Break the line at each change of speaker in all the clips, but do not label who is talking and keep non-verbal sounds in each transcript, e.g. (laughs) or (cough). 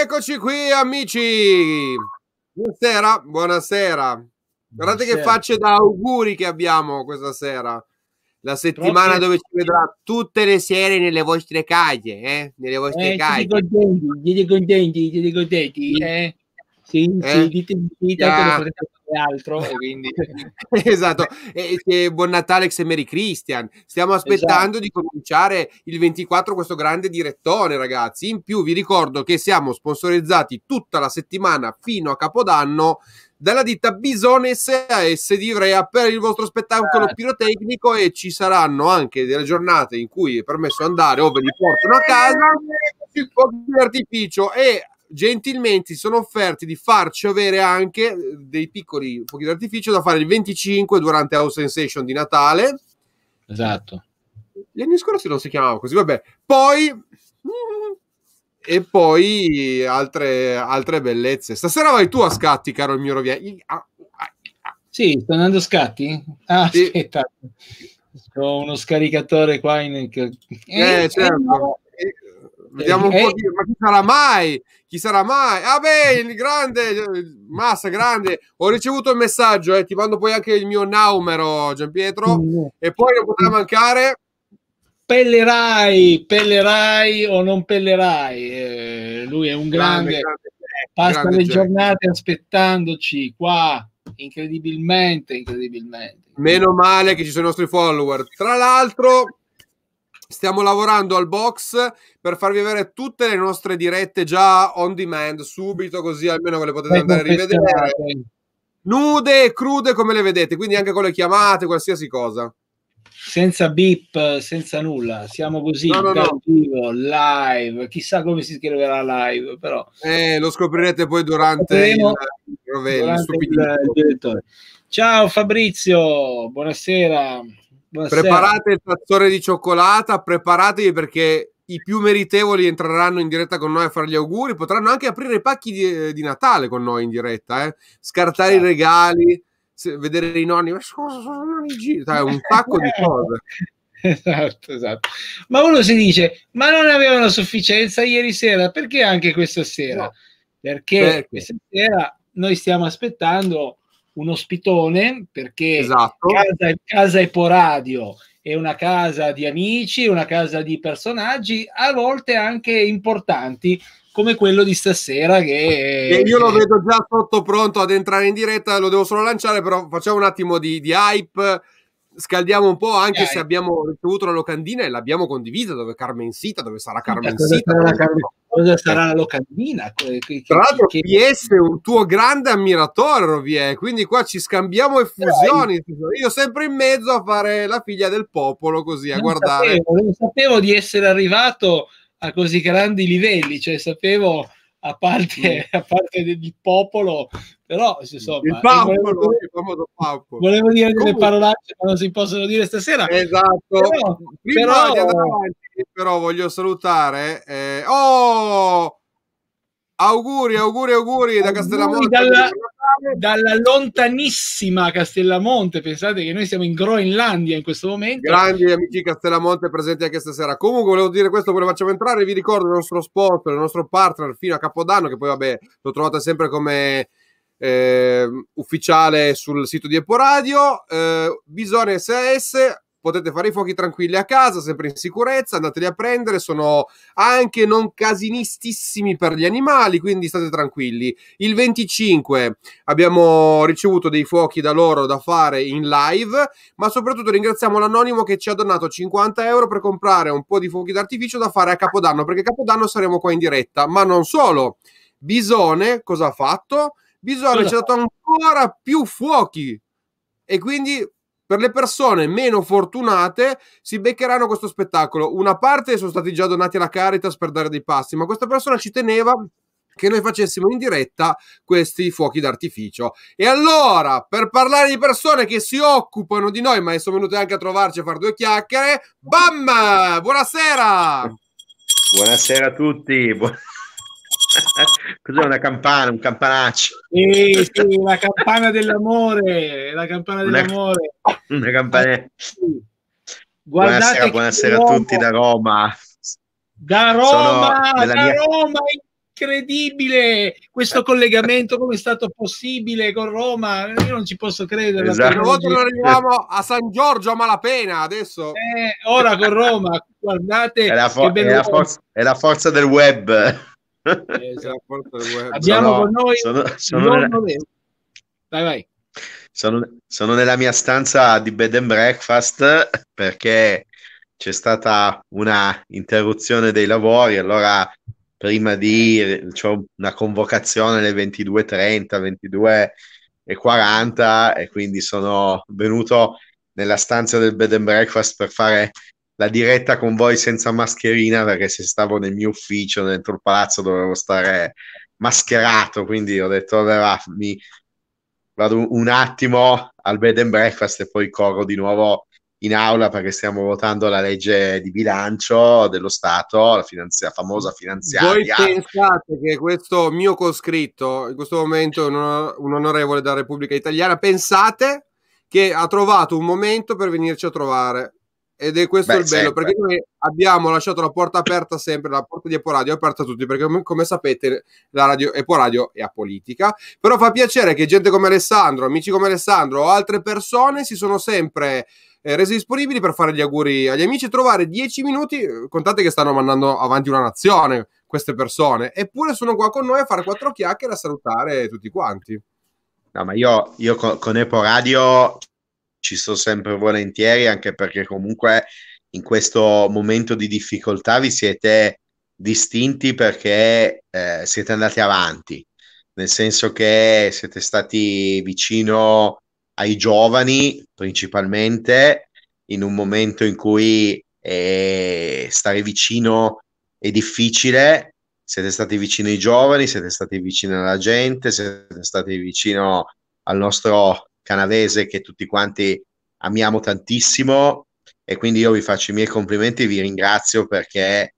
Eccoci qui, amici. Buonasera, buonasera. Guardate buonasera. che facce da auguri che abbiamo questa sera. La settimana Troppe. dove ci vedrà tutte le sere nelle vostre case,
eh? Nelle vostre eh, case. Siete contenti, siete contenti, siete contenti, eh? Sì, eh? sì, dite, dite yeah. che lo altro. E quindi, (laughs) esatto, e, e, buon
Natale e Mary Christian. Stiamo aspettando esatto. di cominciare il 24 questo grande direttone, ragazzi. In più vi ricordo che siamo sponsorizzati tutta la settimana fino a Capodanno dalla ditta Bisone SAS di Ivrea per il vostro spettacolo esatto. pirotecnico e ci saranno anche delle giornate in cui è permesso andare o ve li portano a casa il fuoco di artificio e gentilmente si sono offerti di farci avere anche eh, dei piccoli fuochi d'artificio da fare il 25 durante House Sensation di Natale. Esatto. Gli anni scorsi non si chiamava così, vabbè. Poi... E poi altre, altre bellezze. Stasera vai tu a
scatti, caro il mio Rovia. Sì, sto andando a scatti? Ah, sì. aspetta. Ho uno scaricatore qua in... Eh, eh certo.
Eh, Vediamo un eh, po' eh. di... ma chi sarà mai? Chi sarà mai? Ah beh, il grande Massa, grande. Ho ricevuto il messaggio, eh. ti mando poi anche il mio numero, Giampietro.
Mm. E poi non potrà mm. mancare pellerai, pellerai o non pellerai. Eh, lui è un grande, grande, grande passa grande le giornate aspettandoci qua, incredibilmente, incredibilmente. Meno male che
ci sono i nostri follower. Tra l'altro, Stiamo lavorando al box per farvi avere tutte le nostre dirette già on demand subito, così almeno ve le potete andare a rivedere. Nude e crude come le vedete, quindi anche con le chiamate, qualsiasi
cosa. Senza beep, senza nulla, siamo così no, no, no. live. Chissà come si scriverà live, però eh, lo scoprirete poi durante, il,
durante
il, il direttore. Ciao Fabrizio, buonasera. Buonasera. Preparate
il tazzone di cioccolata, preparatevi perché i più meritevoli entreranno in diretta con noi a fare gli auguri, potranno anche aprire i pacchi di, eh, di Natale con noi in diretta, eh? scartare sì. i certo. regali, vedere i nonni, ma scusa, sono nonni giro, un pacco di cose. (laughs) Esatto,
esatto. Ma uno si dice, ma non avevano sufficienza ieri sera, perché anche questa sera? No. Perché, perché questa sera noi stiamo aspettando un spitone perché esatto. casa, casa Eporadio è una casa di amici, una casa di personaggi, a volte anche importanti, come quello di stasera che... E io lo
vedo già sotto pronto ad entrare in diretta, lo devo solo lanciare, però facciamo un attimo di, di hype scaldiamo un po' anche yeah, se abbiamo ricevuto la locandina e l'abbiamo condivisa dove Carmen Sita, dove sarà Carmen
Sita. Cosa, sarà, cosa sarà la locandina? Che, Tra l'altro che... PS è un tuo
grande ammiratore, Rovie, quindi qua ci scambiamo effusioni. Io sempre in mezzo a fare la figlia del popolo così a non
ah, guardare. Sapevo, non sapevo di essere arrivato a così grandi livelli, cioè sapevo... A parte, mm. (laughs) a parte, del popolo, però insomma, pampolo, volevo, pampolo. volevo dire Comunque, delle parolacce che non si possono dire stasera esatto però, però... Avanti,
però voglio salutare eh, oh auguri auguri auguri da Castellamonte dalla,
dalla, lontanissima Castellamonte pensate che noi siamo in Groenlandia
in questo momento grandi amici Castellamonte presenti anche stasera comunque volevo dire questo ve lo facciamo entrare vi ricordo il nostro sponsor il nostro partner fino a Capodanno che poi vabbè lo trovate sempre come eh, ufficiale sul sito di Eporadio. Eh, Bisogna SAS, potete fare i fuochi tranquilli a casa, sempre in sicurezza, andateli a prendere, sono anche non casinistissimi per gli animali, quindi state tranquilli. Il 25 abbiamo ricevuto dei fuochi da loro da fare in live, ma soprattutto ringraziamo l'anonimo che ci ha donato 50 euro per comprare un po' di fuochi d'artificio da fare a Capodanno, perché a Capodanno saremo qua in diretta, ma non solo. Bisone cosa ha fatto? Bisogna ci ha dato ancora più fuochi e quindi per le persone meno fortunate si beccheranno questo spettacolo. Una parte sono stati già donati alla Caritas per dare dei passi, ma questa persona ci teneva che noi facessimo in diretta questi fuochi d'artificio. E allora, per parlare di persone che si occupano di noi, ma sono venute anche a trovarci a fare due chiacchiere, bam! Buonasera!
Buonasera a tutti! Buonasera. Cos'è una campana, un campanaccio?
Sì, sì, la campana dell'amore, la campana dell'amore.
Una campanella. Sì. Buonasera, buonasera a tutti da Roma. Da Roma, da mia...
Roma, incredibile questo collegamento, come è stato possibile con Roma? Io non ci posso credere.
Esatto. Una arriviamo
a San Giorgio a
Malapena
adesso. Eh, ora con Roma, guardate. È la, for- è, la for-
è la forza del web.
Eh, Abbiamo sono, con noi sono, sono nella... Dai, vai.
Sono, sono, nella mia stanza di bed and breakfast perché c'è stata una interruzione dei lavori. Allora, prima di cioè una convocazione alle 22.30, 22 e 40 e quindi sono venuto nella stanza del bed and breakfast per fare la diretta con voi senza mascherina perché se stavo nel mio ufficio dentro il palazzo dovevo stare mascherato quindi ho detto vabbè mi vado un attimo al bed and breakfast e poi corro di nuovo in aula perché stiamo votando la legge di bilancio dello Stato, la, finanzia, la famosa finanziaria. Voi
pensate che questo mio coscritto, in questo momento un, un onorevole della Repubblica Italiana, pensate che ha trovato un momento per venirci a trovare? Ed è questo Beh, il bello, sempre. perché noi abbiamo lasciato la porta aperta sempre, la porta di Eporadio è aperta a tutti, perché come, come sapete la radio Eporadio è a politica Però fa piacere che gente come Alessandro, amici come Alessandro o altre persone si sono sempre eh, resi disponibili per fare gli auguri agli amici e trovare 10 minuti, eh, contate che stanno mandando avanti una nazione queste persone,
eppure sono qua con noi a fare
quattro chiacchiere a salutare tutti quanti.
No, ma io, io con, con Eporadio ci sto sempre volentieri, anche perché comunque in questo momento di difficoltà vi siete distinti perché eh, siete andati avanti, nel senso che siete stati vicino ai giovani principalmente in un momento in cui eh, stare vicino è difficile, siete stati vicino ai giovani, siete stati vicino alla gente, siete stati vicino al nostro canavese che tutti quanti amiamo tantissimo e quindi io vi faccio i miei complimenti e vi ringrazio perché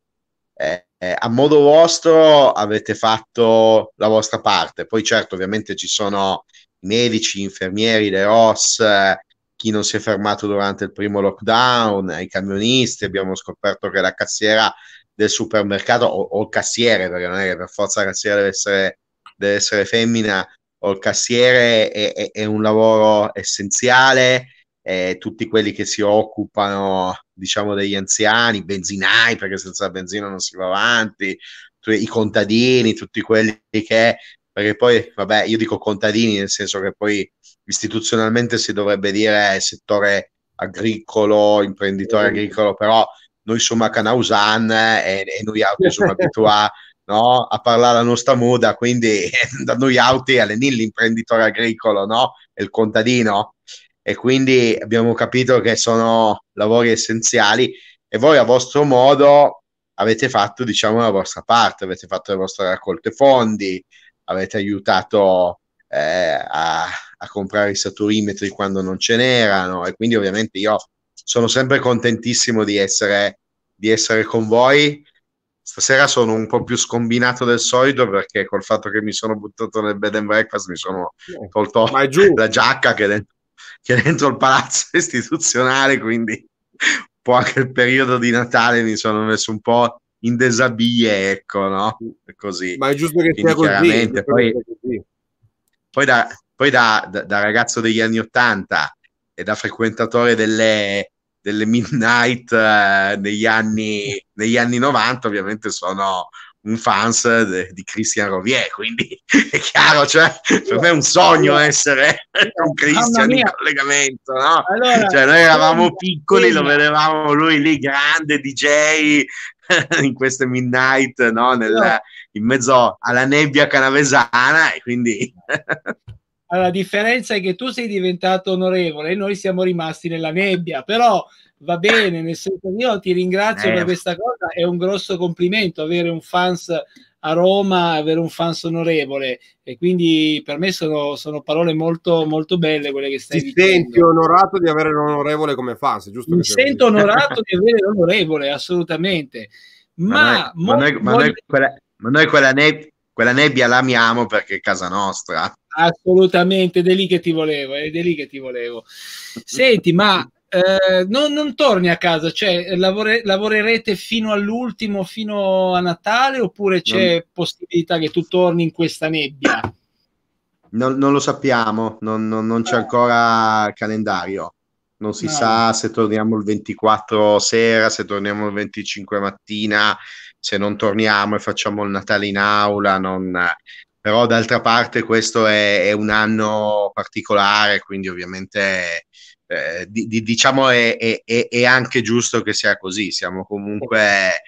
eh, eh, a modo vostro avete fatto la vostra parte. Poi certo, ovviamente ci sono i medici, gli infermieri, le OS, eh, chi non si è fermato durante il primo lockdown, i camionisti, abbiamo scoperto che la cassiera del supermercato o, o il cassiere, perché non è che per forza la cassiera deve essere, deve essere femmina, o il cassiere è, è, è un lavoro essenziale, eh, tutti quelli che si occupano, diciamo, degli anziani, benzinai, perché senza benzina non si va avanti, i contadini, tutti quelli che, perché poi, vabbè, io dico contadini nel senso che poi istituzionalmente si dovrebbe dire settore agricolo, imprenditore agricolo, però noi siamo a Canausan eh, e, noi altri siamo abituati no? a parlare la nostra moda, quindi (laughs) da noi auti alle l'imprenditore agricolo no? e il contadino. E quindi abbiamo capito che sono lavori essenziali e voi a vostro modo avete fatto diciamo la vostra parte, avete fatto le vostre raccolte fondi, avete aiutato eh, a, a, comprare i saturimetri quando non ce n'erano e quindi ovviamente io sono sempre contentissimo di essere, di essere con voi Stasera sono un po' più scombinato del solito perché col fatto che mi sono buttato nel bed and breakfast mi sono tolto eh, (laughs) la giacca che è, dentro, che è dentro il palazzo (laughs) istituzionale, quindi un po' anche il periodo di Natale mi sono messo un po' in desabie, ecco, no? Così. Ma è giusto che quindi sia chiaramente, così. Poi, così. poi, da, poi da, da, da ragazzo degli anni Ottanta e da frequentatore delle, delle Midnight eh, negli, anni, negli anni 90 ovviamente sono un fans de, di Christian Rovier, quindi (laughs) è chiaro, cioè, per me è un sogno essere un Christian in
collegamento, no? Allora, cioè, noi eravamo
piccoli, lo vedevamo lui lì grande DJ (laughs) in queste midnight, no? Nel, in mezzo alla nebbia canavesana e quindi...
La differenza è che tu sei diventato onorevole e noi siamo rimasti nella nebbia, però va bene, nel senso io ti ringrazio eh. per questa cosa, è un grosso complimento avere un fans a Roma, avere un fans onorevole e quindi per me sono, sono parole molto, molto belle quelle che stai ti dicendo. Ti senti onorato di avere l'onorevole come fans, giusto? Mi sento onorato di avere l'onorevole, assolutamente.
Ma, ma, noi, ma, noi, ma noi quella, ma noi quella nebbia quella nebbia la amiamo perché è casa nostra.
Assolutamente, ed è lì che ti volevo, ed è lì che ti volevo. Senti, ma eh, non, non, torni a casa, cioè lavore, lavorerete fino all'ultimo, fino a Natale, oppure c'è non... possibilità che tu torni in questa nebbia?
Non, non lo sappiamo, non, c'è ah. ancora calendario. Non si no. Ah. sa se torniamo il 24 sera, se torniamo il 25 mattina, se non torniamo e facciamo il Natale in aula, non... però d'altra parte questo è, è un anno particolare, quindi ovviamente eh, di, di, diciamo è, è, è, anche giusto che sia così, siamo comunque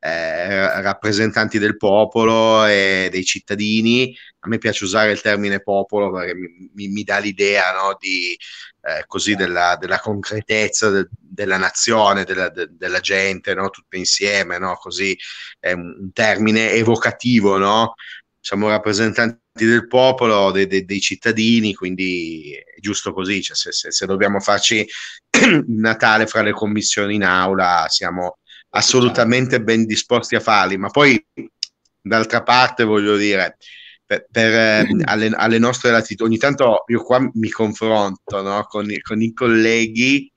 eh, rappresentanti del popolo e dei cittadini. A me piace usare il termine popolo perché mi, mi, mi dà l'idea no, di, eh, così certo. della, della concretezza de, della nazione, della, de, della gente, no? tutte insieme, no? così è un termine evocativo, no? siamo rappresentanti del popolo, de, de, dei cittadini, quindi è giusto così, cioè, se, se, se, dobbiamo farci il (clears throat) Natale fra le commissioni in aula siamo assolutamente ben disposti a farli, ma poi d'altra parte voglio dire, per, per, ehm, mm. alle, alle, nostre latitudini. Ogni tanto io qua mi confronto no? con, con, i colleghi,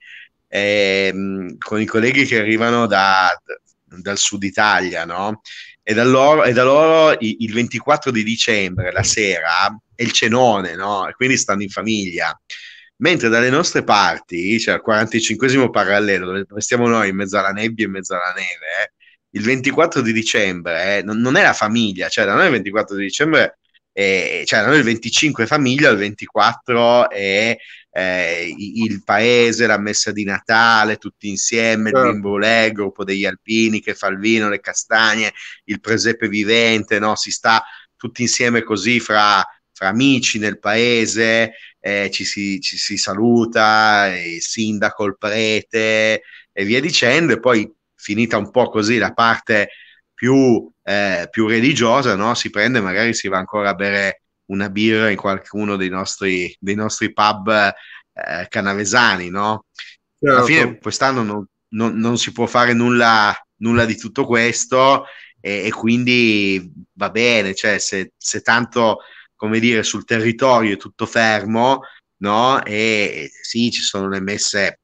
ehm, con i colleghi che arrivano da, dal sud Italia, no? E da loro, e da loro il 24 di dicembre, la sera, è il cenone, no? E quindi stanno in famiglia. Mentre dalle nostre parti, cioè al 45 parallelo, dove stiamo noi in mezzo alla nebbia e in mezzo alla neve, il 24 di dicembre eh, non, non, è la famiglia, cioè da noi il 24 di dicembre, è, cioè da noi il 25 è famiglia, il 24 è eh, il paese, la messa di Natale, tutti insieme, certo. il bimbolè, il gruppo degli alpini che fa il vino, le castagne, il presepe vivente, no? si sta tutti insieme così fra fra amici nel paese, eh, ci, si, ci, si, saluta, il sindaco, il prete e via dicendo, e poi finita un po' così la parte più, eh, più religiosa, no? si prende magari si va ancora a bere una birra in qualcuno dei nostri, dei nostri pub eh, canavesani. No? Certo. Alla fine quest'anno non, non, non si può fare nulla, nulla di tutto questo e, e quindi va bene, cioè se, se, tanto come dire sul territorio è tutto fermo, no? E sì, ci sono le messe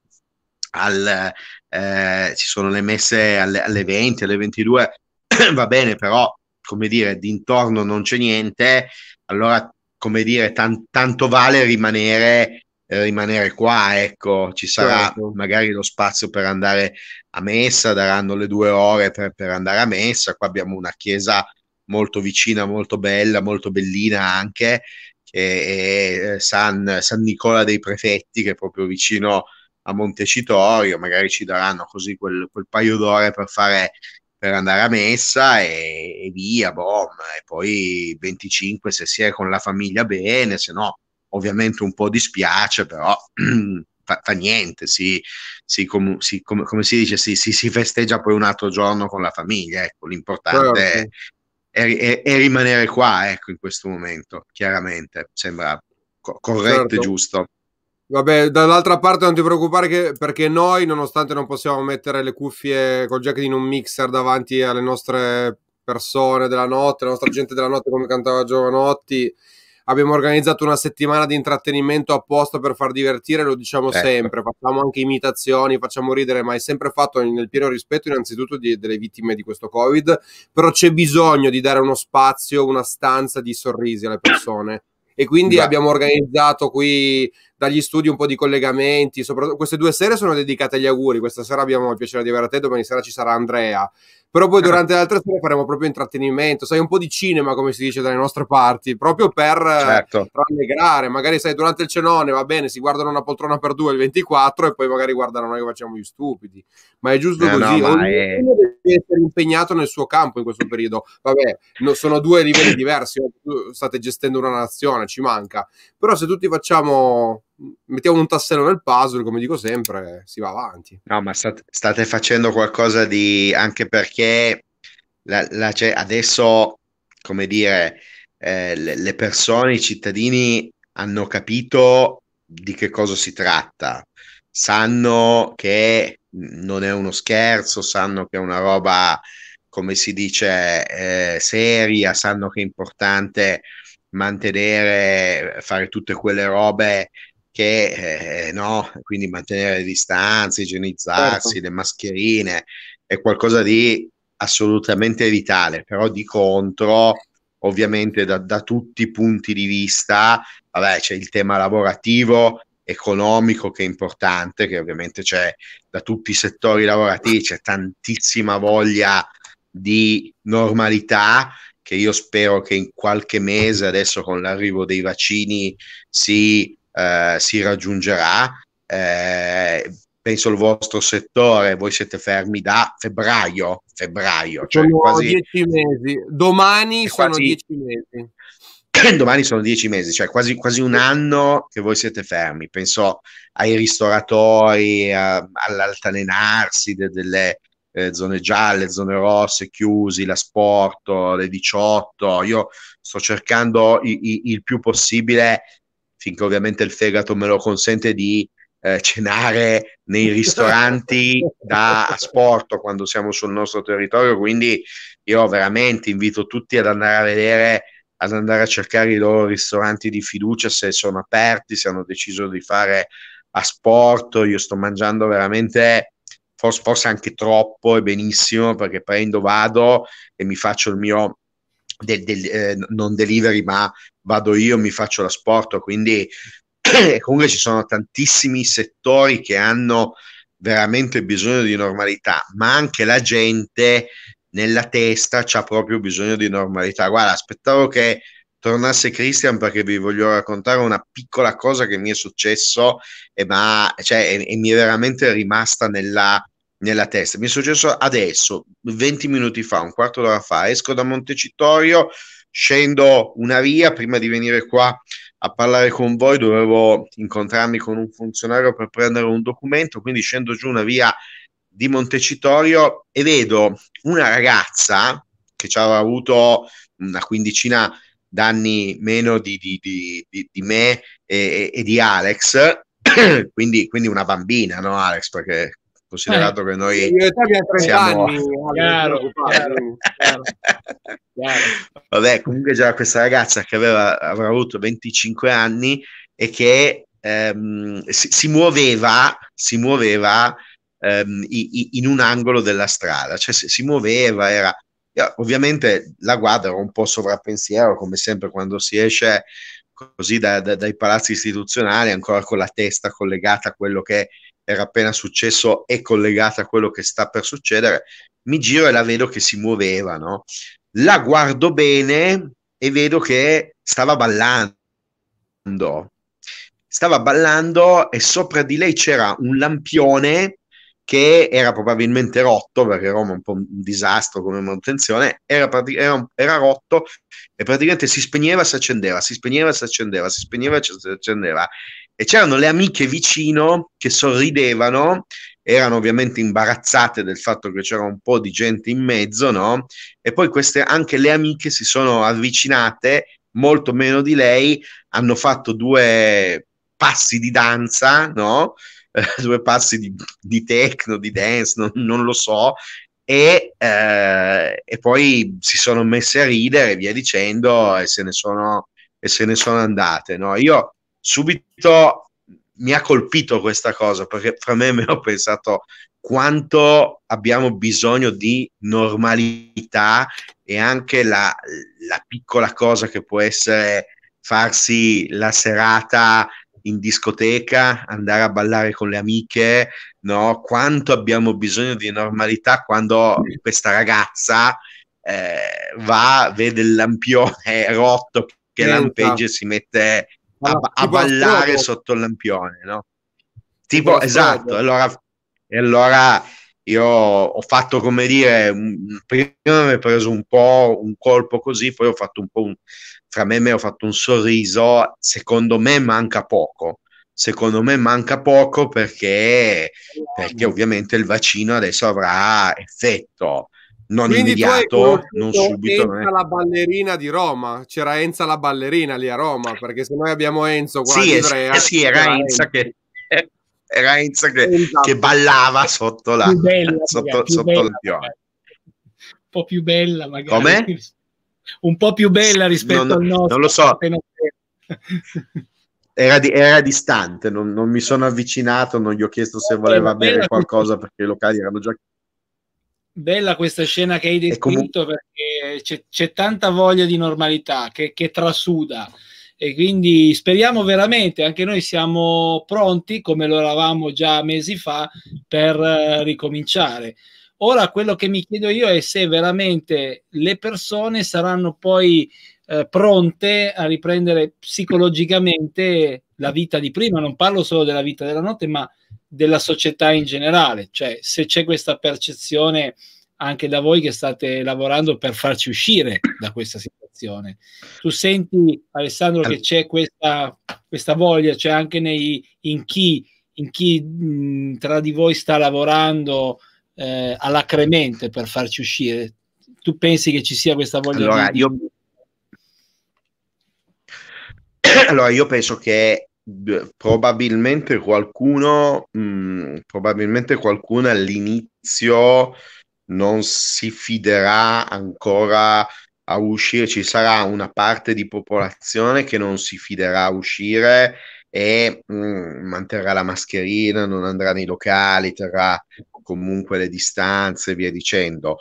al, eh, ci sono le messe alle, alle 20, alle 22, (clears throat) va bene, però come dire, d'intorno non c'è niente, allora come dire, tan- tanto vale rimanere, eh, rimanere qua, ecco, ci sarà certo. magari lo spazio per andare a messa, daranno le due ore per, per, andare a messa, qua abbiamo una chiesa molto vicina, molto bella, molto bellina anche, che è eh, San, San Nicola dei Prefetti, che è proprio vicino a a Montecitorio, magari ci daranno così quel, quel paio d'ore per fare per andare a messa e, e via, boom, e poi 25 se si è con la famiglia bene, se no ovviamente un po' dispiace, però (clears throat) fa, fa niente, si, si, com, si, com, come si dice, si, si, festeggia poi un altro giorno con la famiglia, ecco, l'importante certo. è, è, è, rimanere qua, ecco, in questo momento, chiaramente, sembra
co- corretto certo. e giusto. Vabbè, dall'altra parte non ti preoccupare che, perché noi, nonostante non possiamo mettere le cuffie col jack in un mixer davanti alle nostre persone della notte, la nostra gente della notte come cantava Giovanotti, abbiamo organizzato una settimana di intrattenimento apposta per far divertire, lo diciamo ecco. sempre, facciamo anche imitazioni, facciamo ridere, ma è sempre fatto nel pieno rispetto innanzitutto di, delle vittime di questo Covid, però c'è bisogno di dare uno spazio, una stanza di sorrisi alle persone e quindi Beh. abbiamo organizzato qui dagli studi un po' di collegamenti. Soprattutto queste due sere sono dedicate agli auguri. Questa sera abbiamo il piacere di avere a te, domani sera ci sarà Andrea. Però poi (laughs) durante le altre sere faremo proprio intrattenimento, sai, un po' di cinema, come si dice dalle nostre parti, proprio per eh, certo. rallegrare. Magari, sai, durante il cenone va bene, si guardano una poltrona per due il 24 e poi magari guardano noi che facciamo gli stupidi. Ma è giusto eh, così. No, Ognuno è... deve essere impegnato nel suo campo in questo periodo. Vabbè, no, sono due livelli diversi. Eh, state gestendo una nazione, ci manca. Però se tutti facciamo mettiamo un tassello nel puzzle, come dico sempre, si va avanti.
No, ma state, state facendo qualcosa di... anche perché la, la, cioè, adesso, come dire, eh, le, le persone, i cittadini hanno capito di che cosa si tratta, sanno che non è uno scherzo, sanno che è una roba, come si dice, eh, seria, sanno che è importante mantenere, fare tutte quelle robe che eh, no, quindi mantenere le distanze, igienizzarsi, certo. le mascherine è qualcosa di assolutamente vitale, però di contro, ovviamente da, da tutti i punti di vista, vabbè, c'è il tema lavorativo, economico che è importante, che ovviamente c'è da tutti i settori lavorativi, c'è tantissima voglia di normalità che io spero che in qualche mese adesso con l'arrivo dei vaccini si eh, si raggiungerà. Eh, penso il vostro settore, voi siete fermi da febbraio, febbraio, cioè sono quasi... dieci
mesi, domani sono quasi... dieci mesi.
(clears throat) Domani sono dieci mesi, cioè quasi, quasi un anno che voi siete fermi. Penso ai ristoratori, a, eh, all'altalenarsi de, delle eh, zone gialle, zone rosse, chiusi, l'asporto, le 18. Io sto cercando i, i, il più possibile finché ovviamente il fegato me lo consente di eh, cenare nei ristoranti da asporto quando siamo sul nostro territorio, quindi io veramente invito tutti ad andare a vedere ad andare a cercare i loro ristoranti di fiducia se sono aperti, se hanno deciso di fare asporto, io sto mangiando veramente forse, anche troppo e benissimo perché prendo, vado e mi faccio il mio del, del, eh, non delivery ma vado io, mi faccio l'asporto, quindi (clears throat) comunque ci sono tantissimi settori che hanno veramente bisogno di normalità, ma anche la gente nella testa ha proprio bisogno di normalità. Guarda, aspettavo che tornasse Christian perché vi voglio raccontare una piccola cosa che mi è successo e, ma, cioè, e, e mi è veramente rimasta nella, nella testa. Mi è successo adesso, 20 minuti fa, un quarto d'ora fa, esco da Montecitorio, scendo una via prima di venire qua a parlare con voi, dovevo incontrarmi con un funzionario per prendere un documento, quindi scendo giù una via di Montecitorio e vedo una ragazza che ci aveva avuto una quindicina d'anni meno di, di, di, di me e, e, di Alex, (clears throat) quindi, quindi, una bambina, no Alex? Perché considerato eh, che noi io siamo... anni, (laughs) chiaro, chiaro, chiaro, Vabbè, comunque già questa ragazza che aveva, avrà avuto 25 anni e che ehm, si, si, muoveva, si muoveva ehm, i, i, in un angolo della strada, cioè si, si muoveva, era... Io, ovviamente la guarda era un po' sovrappensiero, come sempre quando si esce così da, da, dai palazzi istituzionali, ancora con la testa collegata a quello che era appena successo è collegata a quello che sta per succedere, mi giro e la vedo che si muoveva, no? La guardo bene e vedo che stava ballando. Stava ballando e sopra di lei c'era un lampione che era probabilmente rotto perché Roma è un po' un disastro come manutenzione, era, era, era, rotto e praticamente si spegneva, si accendeva, si spegneva, si accendeva, si spegneva, si accendeva e c'erano le amiche vicino che sorridevano, erano ovviamente imbarazzate del fatto che c'era un po' di gente in mezzo, no? E poi queste anche le amiche si sono avvicinate, molto meno di lei, hanno fatto due passi di danza, no? Eh, (laughs) due passi di, di, techno, di dance, non, non lo so, e, eh, e, poi si sono messe a ridere e via dicendo e se ne sono, se ne sono andate. No? Io subito mi ha colpito questa cosa perché fra me e me (laughs) ho pensato quanto abbiamo bisogno di normalità e anche la, la piccola cosa che può essere farsi la serata in discoteca, andare a ballare con le amiche, no? Quanto abbiamo bisogno di normalità quando questa ragazza eh, va, vede il lampione (laughs) rotto che lampeggia e esatto. si mette a, a ballare sotto il lampione, no? Tipo, esatto, allora, e allora io ho fatto come dire, prima mi ho preso un po' un colpo così, poi ho fatto un po' un, fra me e me ho fatto un sorriso, secondo me manca poco, secondo me manca poco perché, perché ovviamente il vaccino adesso avrà effetto, non Quindi immediato, non subito. Enza la
ballerina di Roma, c'era Enza la ballerina lì a Roma, perché se noi abbiamo
Enzo qua sì, Andrea, eh, eh, sì, era, Enza che eh, era Enza che, esatto. che ballava sotto la bella, (laughs) sotto, più sotto bella, pioggia.
Un po' più bella magari. Come? Un po' più bella rispetto non, al nostro. Non lo so.
Era, di, era, distante, non, non, mi sono avvicinato, non gli ho chiesto se eh, voleva bere qualcosa perché i locali erano già chiusi
Bella questa scena che hai descritto comunque... perché c'è, c'è, tanta voglia di normalità che, che trasuda e quindi speriamo veramente, anche noi siamo pronti, come lo eravamo già mesi fa, per eh, ricominciare. Ora quello che mi chiedo io è se veramente le persone saranno poi eh, pronte a riprendere psicologicamente la vita di prima, non parlo solo della vita della notte, ma della società in generale, cioè se c'è questa percezione anche da voi che state lavorando per farci uscire da questa situazione. Tu senti Alessandro che c'è questa, questa voglia, c'è cioè anche nei, in chi, in chi mh, tra di voi sta lavorando eh, alacremente per farci uscire. Tu pensi che ci sia questa voglia? Allora,
di... io... (coughs) allora io penso che probabilmente qualcuno, mh, mm, probabilmente qualcuno all'inizio non si fiderà ancora a uscire, ci sarà una parte di popolazione che non si fiderà a uscire e mh, mm, manterrà la mascherina, non andrà nei locali, terrà comunque le distanze via dicendo.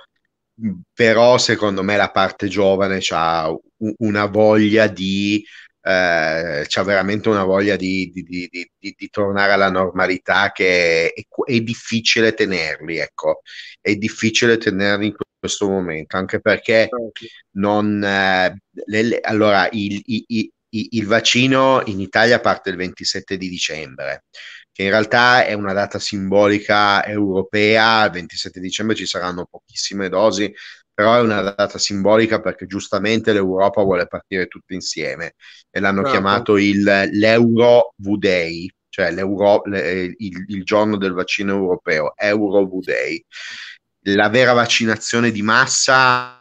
Però secondo me la parte giovane ha una voglia di eh, c'è veramente una voglia di, di, di, di, tornare alla normalità che è, è, difficile tenerli, ecco, è difficile tenerli in questo momento, anche perché certo. non... Eh, le, allora, il, i, i, il vaccino in Italia parte il 27 di dicembre, che in realtà è una data simbolica europea, il 27 dicembre ci saranno pochissime dosi però è una data simbolica perché giustamente l'Europa vuole partire tutti insieme e l'hanno certo. chiamato il, l'Euro V-Day, cioè l'Euro, il, il, giorno del vaccino europeo, Euro V-Day. La vera vaccinazione di massa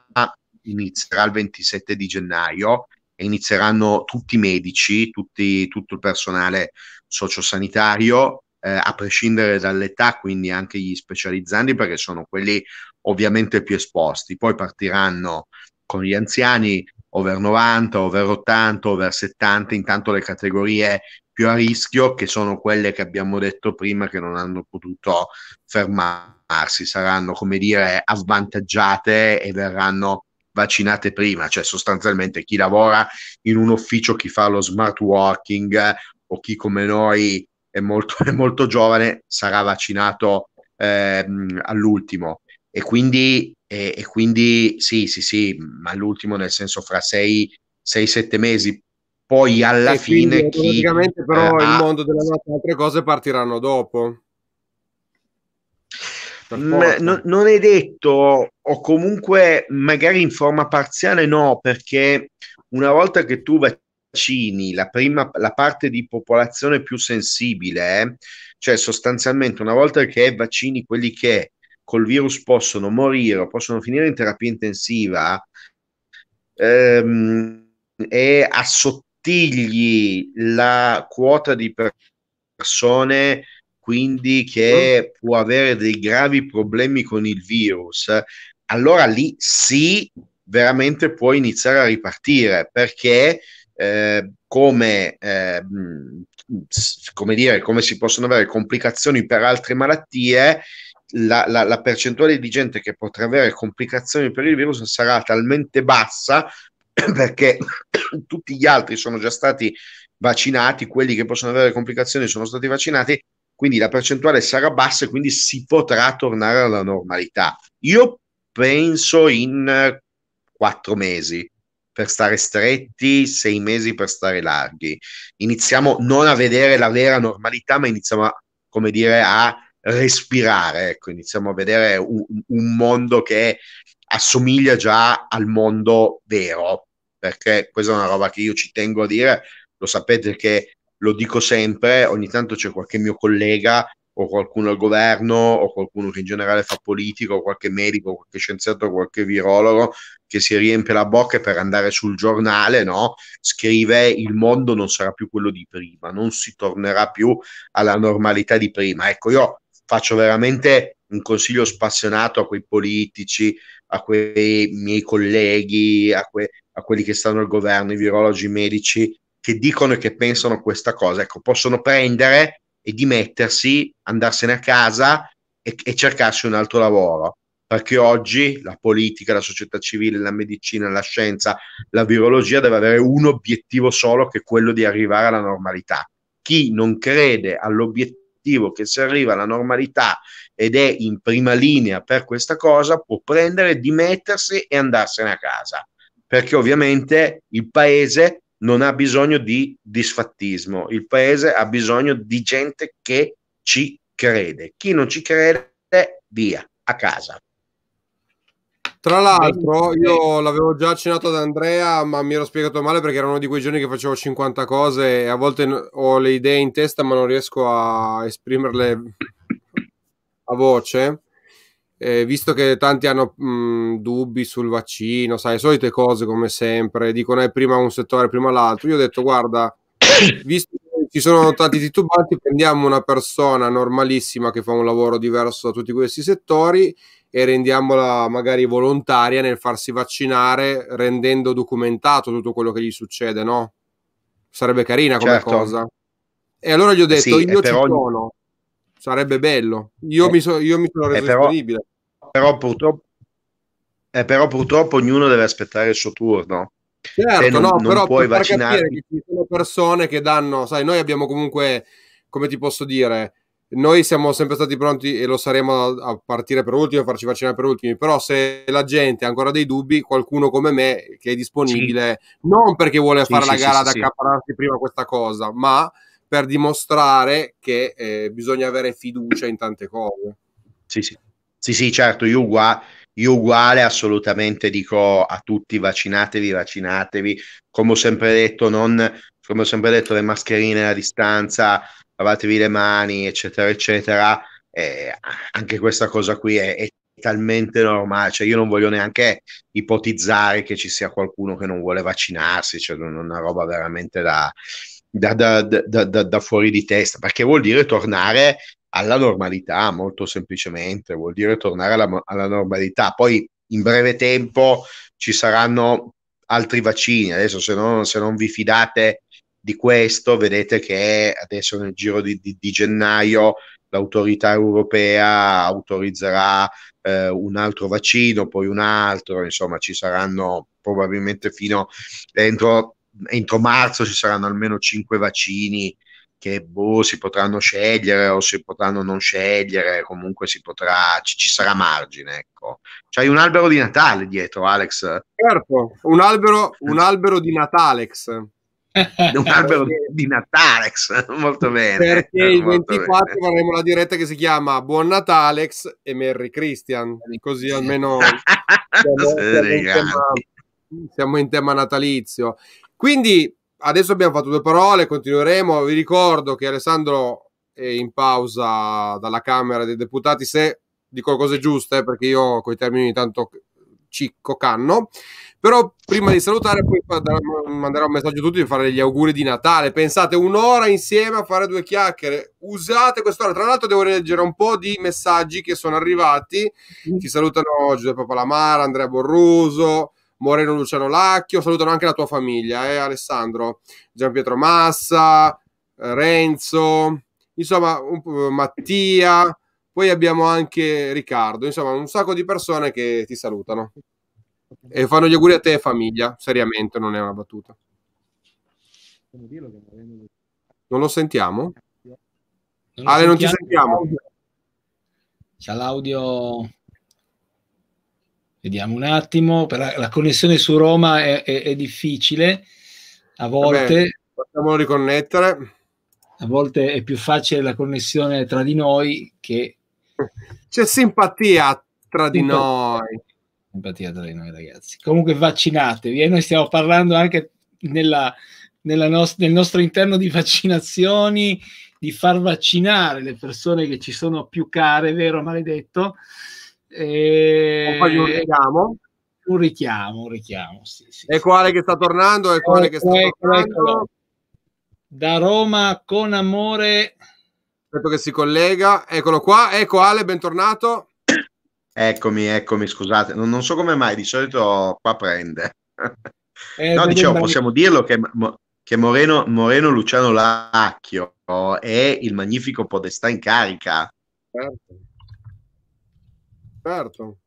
inizierà il 27 di gennaio e inizieranno tutti i medici, tutti, tutto il personale sociosanitario, eh, a prescindere dall'età, quindi anche gli specializzanti, perché sono quelli ovviamente più esposti. Poi partiranno con gli anziani over 90, over 80, over 70, intanto le categorie più a rischio, che sono quelle che abbiamo detto prima che non hanno potuto fermarsi, saranno come dire avvantaggiate e verranno vaccinate prima, cioè sostanzialmente chi lavora in un ufficio, chi fa lo smart working o chi come noi è molto, è molto giovane, sarà vaccinato ehm, all'ultimo. E quindi, e, e quindi, sì, sì, sì, ma all'ultimo nel senso fra 6-7 mesi. Poi alla e fine... Quindi, chi, però eh, il mondo della notte e altre
cose partiranno dopo.
Mm, no, non è detto, o comunque magari in forma parziale no, perché una volta che tu vai la, prima, la parte di popolazione più sensibile, eh? cioè sostanzialmente una volta che vaccini quelli che col virus possono morire o possono finire in terapia intensiva ehm, e assottigli la quota di persone quindi che mm. può avere dei gravi problemi con il virus, allora lì sì, veramente può iniziare a ripartire perché eh, come, eh, come, dire, come si possono avere complicazioni per altre malattie, la, la, la, percentuale di gente che potrà avere complicazioni per il virus sarà talmente bassa (clears throat) perché (clears throat) tutti gli altri sono già stati vaccinati, quelli che possono avere complicazioni sono stati vaccinati, quindi la percentuale sarà bassa e quindi si potrà tornare alla normalità. Io penso in eh, quattro mesi, per stare stretti, sei mesi per stare larghi. Iniziamo non a vedere la vera normalità, ma iniziamo a, come dire, a respirare, ecco, iniziamo a vedere un, un mondo che assomiglia già al mondo vero, perché questa è una roba che io ci tengo a dire, lo sapete che lo dico sempre, ogni tanto c'è qualche mio collega o qualcuno al governo o qualcuno che in generale fa politica o qualche medico, qualche scienziato, qualche virologo che si riempie la bocca per andare sul giornale, no? Scrive il mondo non sarà più quello di prima, non si tornerà più alla normalità di prima. Ecco, io faccio veramente un consiglio spassionato a quei politici, a quei miei colleghi, a, que- a quelli che stanno al governo, i virologi, i medici che dicono e che pensano questa cosa. Ecco, possono prendere e dimettersi, andarsene a casa e, e cercarsi un altro lavoro. Perché oggi la politica, la società civile, la medicina, la scienza, la virologia deve avere un obiettivo solo che è quello di arrivare alla normalità. Chi non crede all'obiettivo che si arriva alla normalità ed è in prima linea per questa cosa, può prendere, dimettersi e andarsene a casa. Perché ovviamente il paese non ha bisogno di disfattismo, il paese ha bisogno di gente che ci crede. Chi non ci crede, via, a casa. Tra
l'altro, io l'avevo già accennato ad Andrea, ma mi ero spiegato male perché era uno di quei giorni che facevo 50 cose e a volte ho le idee in testa, ma non riesco a esprimerle a voce eh, visto che tanti hanno mh, dubbi sul vaccino, sai, solite cose come sempre, dicono è eh, prima un settore, prima l'altro, io ho detto guarda, (coughs) visto che ci sono tanti titubanti, prendiamo una persona normalissima che fa un lavoro diverso da tutti questi settori e rendiamola magari volontaria nel farsi vaccinare, rendendo documentato tutto quello che gli succede, no? Sarebbe carina come certo. cosa. E allora gli ho eh detto, sì, io eh, ci ogni... sono
sarebbe bello. Io, eh, mi, so, io mi sono eh, reso disponibile. Però purtroppo, eh, però purtroppo ognuno deve aspettare il suo turno. Cioè, certo, non, no, non però puoi per vaccinarti.
ci sono persone che danno, sai, noi abbiamo comunque, come ti posso dire, noi siamo sempre stati pronti e lo saremo a partire per ultimi, a farci vaccinare per ultimi, però se la gente ha ancora dei dubbi, qualcuno come me che è disponibile, sì. non perché vuole sì, fare sì, la gara ad accaparrarsi prima questa cosa, ma per dimostrare che eh, bisogna avere fiducia in tante cose.
Sì, sì, sì, sì certo, io, ugua- io uguale assolutamente dico a tutti vaccinatevi, vaccinatevi, come ho sempre detto, non, come ho sempre detto le mascherine a distanza, lavatevi le mani, eccetera, eccetera. Eh, anche questa cosa qui è, è talmente normale, cioè io non voglio neanche ipotizzare che ci sia qualcuno che non vuole vaccinarsi, cioè non è una roba veramente da, da, da, da, da, fuori di testa, perché vuol dire tornare alla normalità, molto semplicemente, vuol dire tornare alla, alla normalità. Poi in breve tempo ci saranno altri vaccini, adesso se non, se non vi fidate di questo, vedete che adesso nel giro di, di, di gennaio l'autorità europea autorizzerà eh, un altro vaccino, poi un altro, insomma ci saranno probabilmente fino entro entro marzo ci saranno almeno 5 vaccini che boh, si potranno scegliere o si potranno non scegliere, comunque si potrà, ci, ci sarà margine, ecco. C'hai un albero di Natale dietro, Alex. Certo,
un albero, un albero di Natale. (laughs)
un albero di Natale, molto bene. Perché il 24
bene. faremo la diretta che si chiama Buon Natalex e Merry Christian, così almeno (laughs) siamo, siamo, in tema, siamo in tema natalizio. Quindi adesso abbiamo fatto due parole, continueremo. Vi ricordo che Alessandro è in pausa dalla Camera dei Deputati, se dico cose giuste, perché io con i termini ogni tanto ci cocanno. Però prima di salutare, poi manderò un messaggio a tutti per fare gli auguri di Natale. Pensate un'ora insieme a fare due chiacchiere. Usate quest'ora. Tra l'altro, devo leggere un po' di messaggi che sono arrivati. Mm-hmm. Ci salutano Giuseppe Palamara, Andrea Borruso, Moreno Luciano Lacchio, salutano anche la tua famiglia, eh, Alessandro, Gianpietro Massa, Renzo, insomma, eh, Mattia, poi abbiamo anche Riccardo, insomma, un sacco di persone che ti salutano e fanno gli auguri a te e famiglia, seriamente, non è una battuta.
Non lo sentiamo?
Non Ale, sentiamo. non ti sentiamo.
C'è l'audio Vediamo un attimo, la, connessione su Roma è, è, è difficile, a volte... Facciamolo riconnettere. A volte è più facile la connessione tra di noi che... C'è simpatia tra simpatia. di noi. Simpatia tra di noi, ragazzi. Comunque vaccinatevi e eh. noi stiamo parlando anche nella, nella nos- nel nostro interno di vaccinazioni, di far vaccinare le persone che ci sono più care, vero maledetto? E... Poi un richiamo. Un richiamo, un richiamo, sì,
sì, È quale che sta tornando? È quale ecco, che sta ecco, tornando?
Da Roma
con amore. Aspetto che si collega. Eccolo qua. Ecco Ale, bentornato.
Eccomi, eccomi, scusate. Non, non so come mai, di solito qua prende.
Eh, no, dicevo, possiamo
dirlo che, che Moreno, Moreno, Luciano Lacchio è il magnifico Podestà in carica.
Certo. Certo.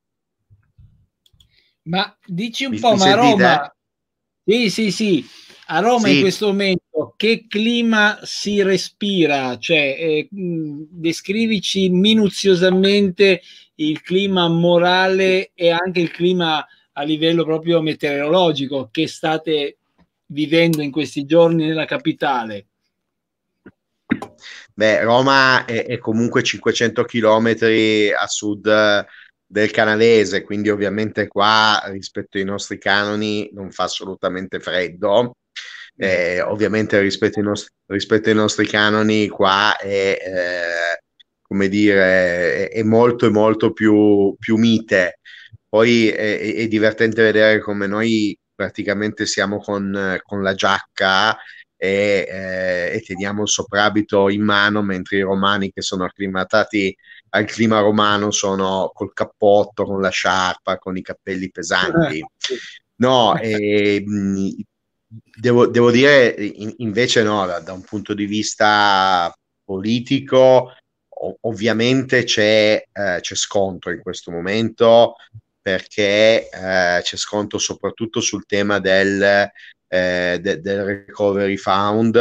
Ma dici un
mi, po', mi ma sentite?
Roma... Eh?
Sì, sì, sì. A Roma sì. in questo momento che clima si respira? Cioè, eh, descrivici minuziosamente il clima morale e anche il clima a livello proprio meteorologico che state vivendo in questi giorni nella capitale.
Beh, Roma è, è comunque 500 chilometri a sud del canadese, quindi ovviamente qua rispetto ai nostri canoni non fa assolutamente freddo. Mm. Eh, ovviamente rispetto ai, nostri, rispetto ai, nostri, canoni qua è, eh, come dire, è, è molto, molto più, più mite. Poi è, è, divertente vedere come noi praticamente siamo con, con la giacca e, eh, e, teniamo il soprabito in mano, mentre i romani che sono acclimatati al clima romano sono col cappotto, con la sciarpa, con i capelli pesanti. Eh, no, e, mm, devo, devo, dire in, invece no, da, da, un punto di vista politico ovviamente c'è, eh, c'è scontro in questo momento perché eh, c'è scontro soprattutto sul tema del, eh, de- del recovery fund,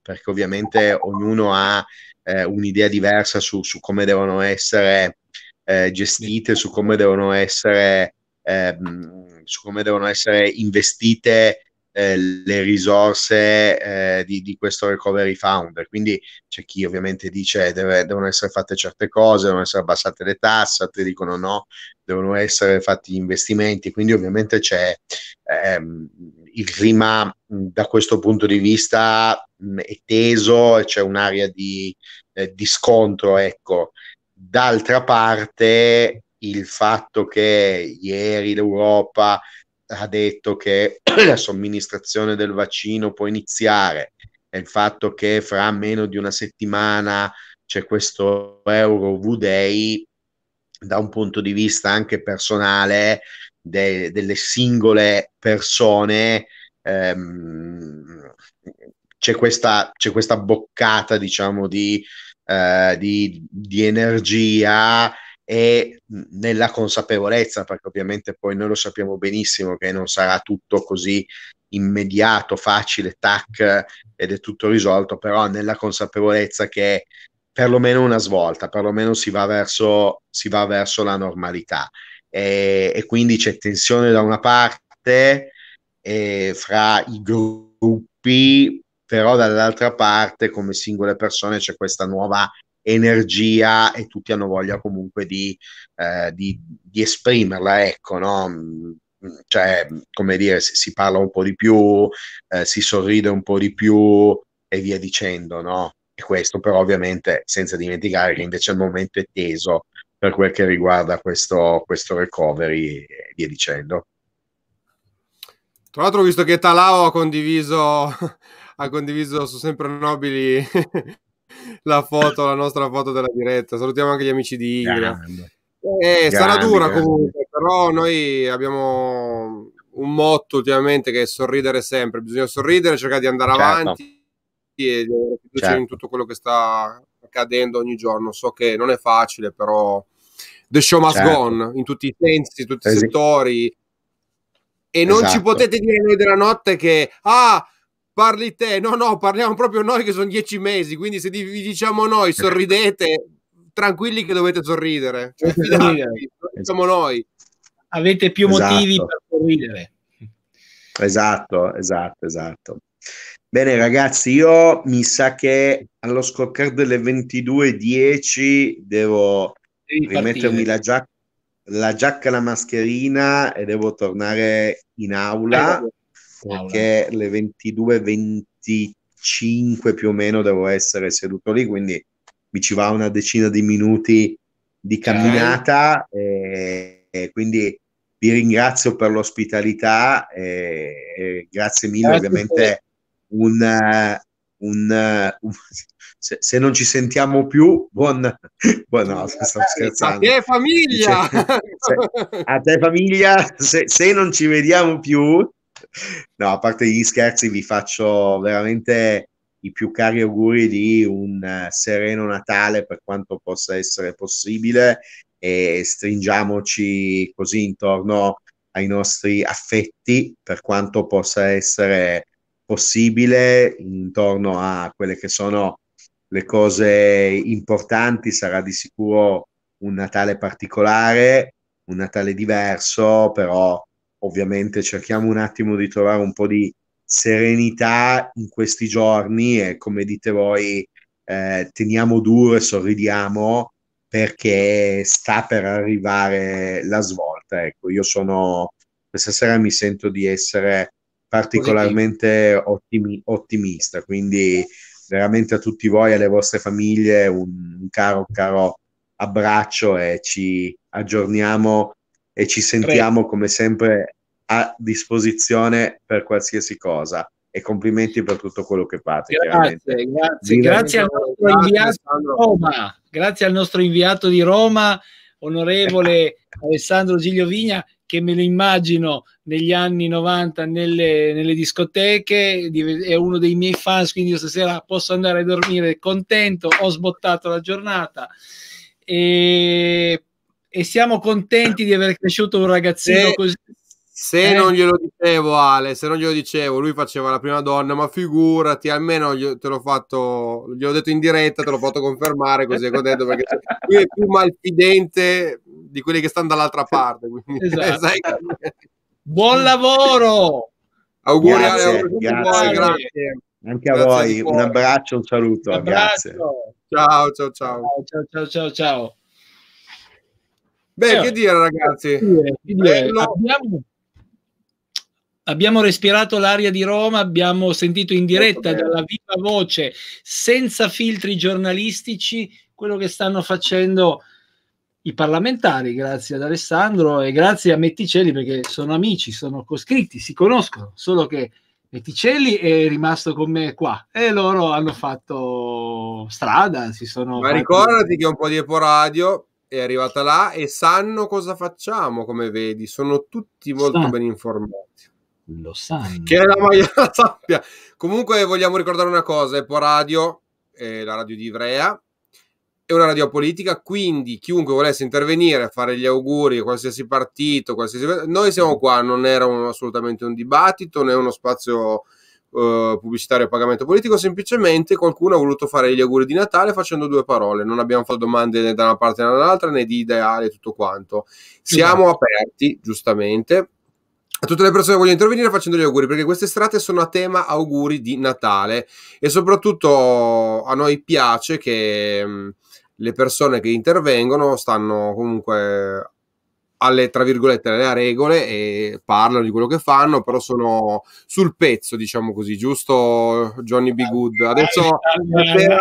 perché ovviamente ognuno ha eh, un'idea diversa su, su, come devono essere eh, gestite, su come devono essere, ehm, su come devono essere investite eh, le risorse eh, di, di, questo recovery fund. Quindi c'è chi ovviamente dice deve, devono essere fatte certe cose, devono essere abbassate le tasse, altri dicono no, devono essere fatti gli investimenti. Quindi ovviamente c'è ehm, il clima da questo punto di vista mh, mm, è teso e c'è un'area di, eh, di scontro, ecco. D'altra parte, il fatto che ieri l'Europa ha detto che (clears throat) la somministrazione del vaccino può iniziare e il fatto che fra meno di una settimana c'è questo Euro V-Day da un punto di vista anche personale de- delle singole persone ehm, c'è questa, c'è questa boccata, diciamo, di, eh, di, di energia e nella consapevolezza, perché ovviamente poi noi lo sappiamo benissimo che non sarà tutto così immediato, facile, tac, ed è tutto risolto, però nella consapevolezza che perlomeno una svolta, perlomeno si va verso, si va verso la normalità. E, e quindi c'è tensione da una parte e eh, fra i gruppi, però dall'altra parte come singole persone c'è questa nuova energia e tutti hanno voglia comunque di, eh, di, di esprimerla, ecco, no? Mm, cioè, come dire, si, si, parla un po' di più, eh, si sorride un po' di più e via dicendo, no? E questo però ovviamente senza dimenticare che invece il momento è teso per quel che riguarda questo, questo recovery e via dicendo.
Tra l'altro, visto che Talao ha condiviso ha condiviso su Sempre Nobili (laughs) la foto, la nostra foto della diretta. Salutiamo anche gli amici di Igra. Eh, sarà dura grande. comunque, però noi abbiamo un motto ultimamente che è sorridere sempre. Bisogna sorridere, cercare di andare certo. avanti e di avere fiducia certo. in tutto quello che sta accadendo ogni giorno. So che non è facile, però
the show must certo. go
on in tutti i sensi, in tutti i settori. E non esatto. ci potete dire noi della notte che ah, parli te, no, no, parliamo proprio noi che sono dieci mesi, quindi se vi diciamo noi esatto. sorridete, tranquilli che dovete sorridere. Cioè, Fidati, siamo noi. Avete più esatto. motivi per sorridere.
Esatto, esatto, esatto. Bene ragazzi, io mi sa che allo scoccare delle 22.10 devo Devi rimettermi la giacca, la giacca, la mascherina e devo tornare in aula. Eh, perché alle 22.25 più o meno devo essere seduto lì, quindi mi ci va una decina di minuti di camminata eh. e, e, quindi vi ringrazio per l'ospitalità e, eh, e grazie mille grazie ovviamente un, eh, un, eh, un (laughs) se, se, non ci sentiamo più, buon, (laughs) buon no, sto scherzando. A
te
famiglia! Dice, se,
a te famiglia, se, se non ci vediamo più, no, a parte gli scherzi, vi faccio veramente i più cari auguri di un eh, sereno Natale per quanto possa essere possibile e stringiamoci così intorno ai nostri affetti per quanto possa essere possibile intorno a quelle che sono le cose importanti sarà di sicuro un Natale particolare un Natale diverso però ovviamente cerchiamo un attimo di trovare un po' di serenità in questi giorni e come dite voi eh, teniamo duro e sorridiamo perché sta per arrivare la svolta. Ecco, io sono questa sera mi sento di essere particolarmente ottimi, ottimista, quindi veramente a tutti voi e alle vostre famiglie un, caro caro abbraccio e ci aggiorniamo e ci sentiamo Prego. come sempre a disposizione per qualsiasi cosa e complimenti per tutto quello che fate. Grazie,
grazie, grazie al, Roma, grazie al nostro inviato di Roma, onorevole (laughs) Alessandro Gigliovigna, che me lo immagino negli anni 90 nelle, nelle, discoteche, è uno dei miei fans, quindi io stasera posso andare a dormire contento, ho sbottato la giornata e, e siamo contenti di aver cresciuto un ragazzino sì. Eh, così se eh. non glielo
dicevo, Ale, se non glielo dicevo, lui faceva la prima donna, ma figurati, almeno gli, te l'ho fatto, gli ho detto in diretta, te l'ho fatto confermare così è contento perché (laughs) lui è più malfidente di quelli che stanno dall'altra parte. Quindi, (laughs) esatto. Buon mm. lavoro!
Auguri, grazie, Ale, grazie. grazie. Anche a grazie voi, un abbraccio, un saluto. Un abbraccio.
Ciao, ciao, ciao. Ciao, ciao, ciao, ciao. Beh, eh, che dire ragazzi? Che dire, che dire.
Abbiamo, Abbiamo respirato l'aria di Roma, abbiamo sentito in diretta dalla viva voce, senza filtri giornalistici, quello che stanno facendo i parlamentari, grazie ad Alessandro e grazie a Metticelli perché sono amici, sono coscritti, si conoscono, solo che Metticelli è rimasto con me qua e loro hanno
fatto
strada, si sono... Ma fatti...
ricordati che un po' di Eporadio è arrivata là e sanno cosa facciamo, come vedi, sono tutti molto Sta. ben informati
lo sanno.
Che è la maglia della sabbia. Comunque vogliamo ricordare una cosa, Epo Radio, eh, la radio di Ivrea, è una radio politica, quindi chiunque volesse intervenire, fare gli auguri a qualsiasi partito, qualsiasi... noi siamo qua, non era un, assolutamente un dibattito né uno spazio eh, pubblicitario a pagamento politico, semplicemente qualcuno ha voluto fare gli auguri di Natale facendo due parole, non abbiamo fatto domande da una parte né dall'altra né di ideale tutto quanto. Siamo aperti, giustamente, a tutte le persone che vogliono intervenire facendo gli auguri perché queste strade sono a tema auguri di Natale e soprattutto a noi piace che mm, le persone che intervengono stanno comunque alle tra virgolette alle regole e parlano di quello che fanno però sono sul pezzo diciamo così giusto Johnny B. Good adesso eh, stasera,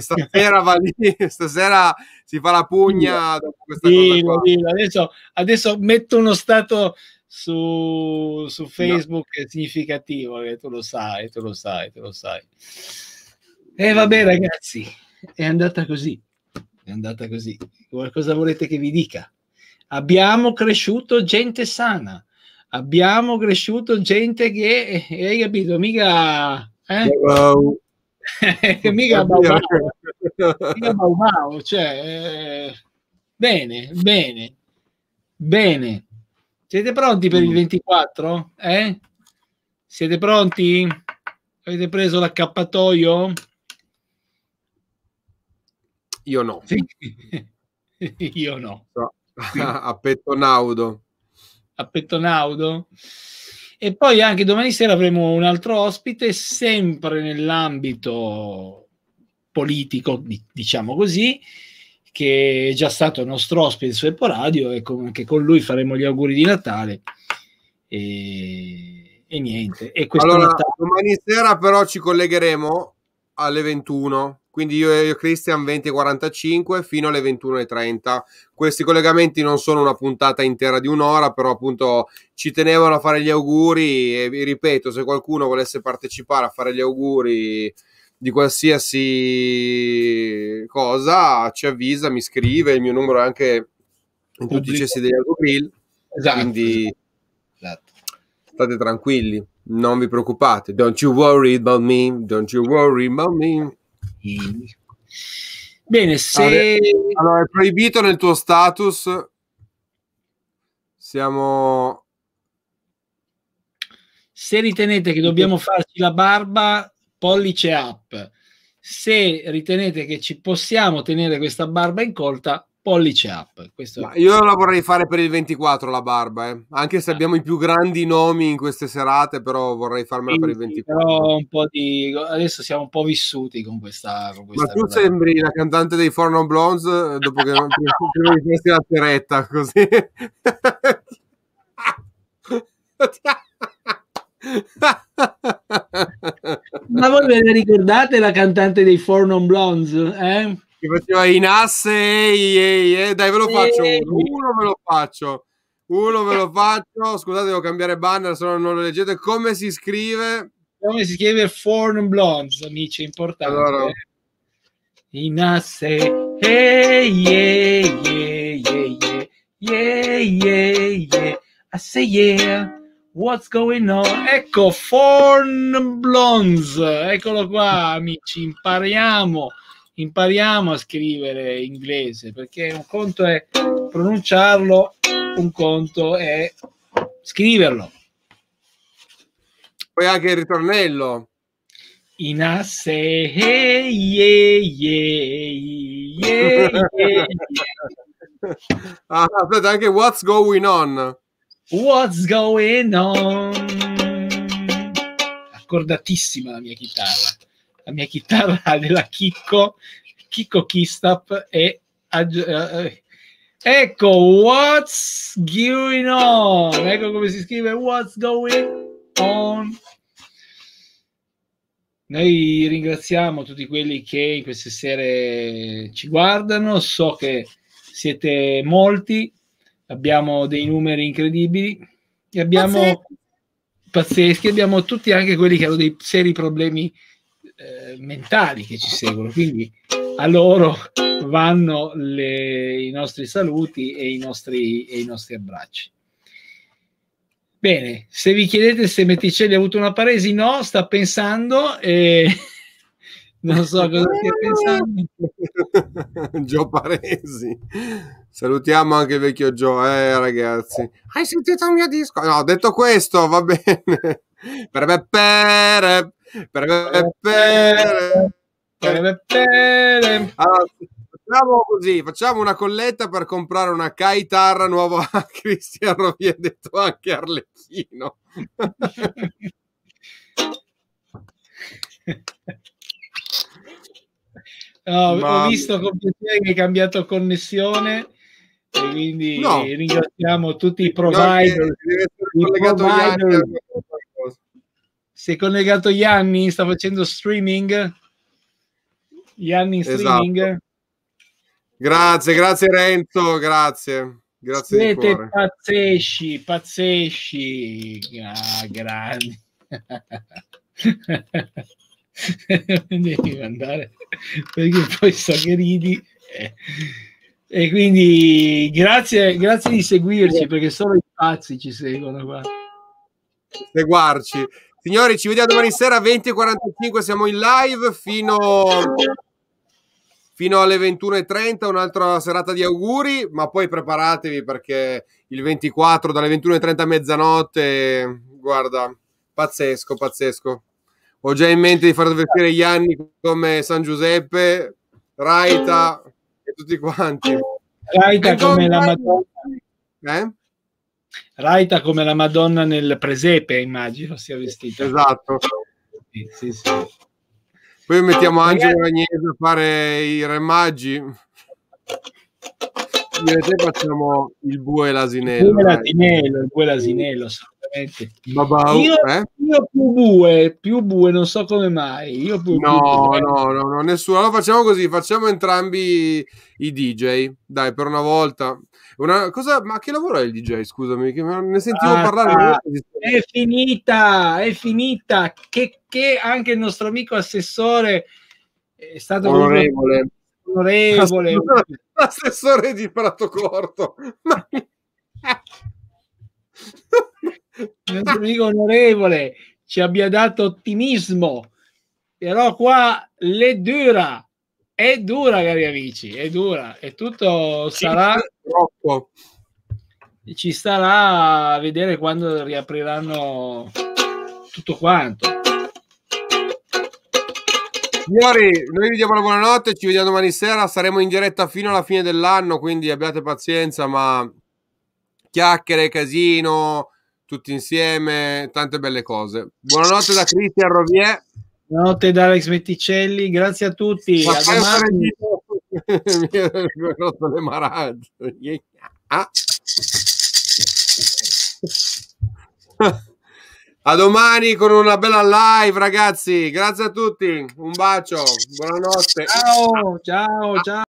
stasera va lì (laughs) stasera si fa la pugna dopo questa dillo, cosa dillo. Adesso, adesso metto uno stato su, su Facebook no. è significativo, che eh, tu lo sai, tu lo sai, tu lo sai. E eh, vabbè ragazzi, è andata così, è andata così. Cosa volete che vi dica? Abbiamo cresciuto gente sana, abbiamo cresciuto gente che, eh, hai capito, mica... Eh? Wow. mica Baumau, (laughs) mica cioè... Eh, bene, bene, bene. Siete pronti per il 24? Mm. Eh? Siete pronti? Avete preso l'accappatoio? Io no. Sì. (laughs) Io no. no.
(laughs) A pettonaudo.
A pettonaudo. E poi anche domani sera avremo un altro ospite, sempre nell'ambito politico, diciamo così, che è già stato nostro ospite su Radio e con, anche con lui faremo gli auguri di Natale. E, e niente. E allora, Natale...
domani sera però ci collegheremo alle 21 quindi io e Christian 20.45 fino alle 21.30. Questi collegamenti non sono una puntata intera di un'ora, però appunto ci tenevano a fare gli auguri e vi ripeto, se qualcuno volesse partecipare a fare gli auguri di qualsiasi cosa ci avvisa, mi scrive, il mio numero è anche
in tutti i cessi degli
autogrill. Esatto, quindi esatto. state tranquilli, non vi preoccupate. Don't you worry about me, don't you worry about me. Bene, se... Allora, è proibito nel tuo status. Siamo...
Se ritenete che dobbiamo farci la barba, pollice up. Se ritenete che ci possiamo tenere questa barba incolta, pollice up. Questo...
io la vorrei fare per il 24 la barba, eh. anche se ah. abbiamo i più grandi nomi in queste
serate, però vorrei farmela Quindi, per il 24. un po Di... Adesso siamo un po' vissuti con questa... Con questa Ma tu
barba. sembri la cantante dei Forno Blondes eh, dopo che non ti festi la
peretta, così. (laughs) (laughs) Ma voi ve la ricordate la cantante dei Four Non Blondes? Eh? Che faceva in
asse, ehi, ehi, ehi. dai ve lo faccio uno, uno ve lo faccio, uno ve lo faccio, scusate devo cambiare banner se no non lo
leggete, come si scrive? Come si scrive Four Non Blondes, amici, importante. Allora. In asse, ehi, ehi, ehi, ehi, ehi, ehi, ehi, ehi, ehi, What's going on? Ecco, Forn Blondes, eccolo qua amici, impariamo, impariamo a scrivere inglese perché un conto è pronunciarlo, un conto è scriverlo. Poi anche il ritornello. In a se, hey, yeah, yeah, yeah, yeah. (laughs)
ah, aspetta, anche what's going on. What's going on?
Accordatissima la mia chitarra. La mia chitarra (laughs) della Chicco, Chicco Kistap e... Eh, eh, ecco, what's going on? Ecco come si scrive what's going on. Noi ringraziamo tutti quelli che in queste sere ci guardano, so che siete molti, abbiamo dei numeri incredibili e abbiamo pazzeschi, pazzeschi abbiamo tutti anche quelli che hanno dei seri problemi eh, mentali che ci seguono, quindi a loro vanno le, i nostri saluti e i nostri, e i nostri abbracci. Bene, se vi chiedete se Metticelli ha avuto una paresi, no, sta pensando. E... Eh, non so cosa ehm, stia pensando. (laughs) Gio Paresi. Salutiamo
anche il vecchio Gio, eh, ragazzi. Hai sentito il mio disco? No, detto questo, va bene. Per me, per per me, per me, per allora, Facciamo così, facciamo una colletta per comprare una Kaitar nuova a (laughs) Cristian ha detto anche Arlecchino. (laughs)
No, Ma... Ho visto con piacere che hai cambiato connessione e quindi no. ringraziamo tutti i provider. No, collegato provider. Si è collegato Ianni, sta facendo streaming. Gianni esatto. streaming. Esatto. Grazie, grazie Renzo,
grazie.
Grazie Siete
pazzeschi, pazzeschi. Ah, grandi. (laughs) (laughs) devi andare perché poi so che ridi. Eh. E quindi grazie, grazie di seguirci perché solo i pazzi ci seguono qua.
Seguarci. Signori, ci vediamo domani sera 20.45, siamo in live fino, fino alle 21.30, un'altra serata di auguri, ma poi preparatevi perché il 24 dalle 21.30 a mezzanotte, guarda, pazzesco, pazzesco. Ho già in mente di far vestire gli anni come San Giuseppe, Raita e tutti quanti. Raita e ecco, come la Madonna.
Eh? Raita come la Madonna nel presepe, immagino sia vestita. Esatto. Sì, sì, sì. Poi mettiamo Angelo
Agnese a fare i re maggi. Io e te
facciamo il bue e l'asinello. Il bue e l'asinello, il bue e l'asinello, veramente. Babau, io, eh? io più bue, più bue, non so come mai. Io più no, bue. no, no, no,
nessuno. Allora facciamo così, facciamo entrambi i DJ, dai, per una volta. Una, cosa, ma che lavoro è il DJ? Scusami, che ne sentivo ah, parlare. Ah, è finita,
è finita. Che, che anche il nostro amico assessore è stato onorevole.
onorevole.
Assessore di Prato Corto. Ma... (laughs) (laughs) il nostro amico onorevole ci abbia dato ottimismo, però qua le dura, è dura cari amici, è dura e tutto sarà... Troppo. Ci starà a vedere quando riapriranno tutto quanto. Signori, noi
vi diamo la buonanotte, ci vediamo domani sera, saremo in diretta fino alla fine dell'anno, quindi abbiate pazienza, ma chiacchiere, casino, tutti insieme, tante belle cose.
Buonanotte da Cristian Rovier. Buonanotte da Alex Metticelli, grazie a tutti. Ma a domani. Mi ho
(laughs) rotto le maranze. A domani con una bella live, ragazzi. Grazie a tutti. Un bacio. Buonanotte. Ciao, ciao, ciao.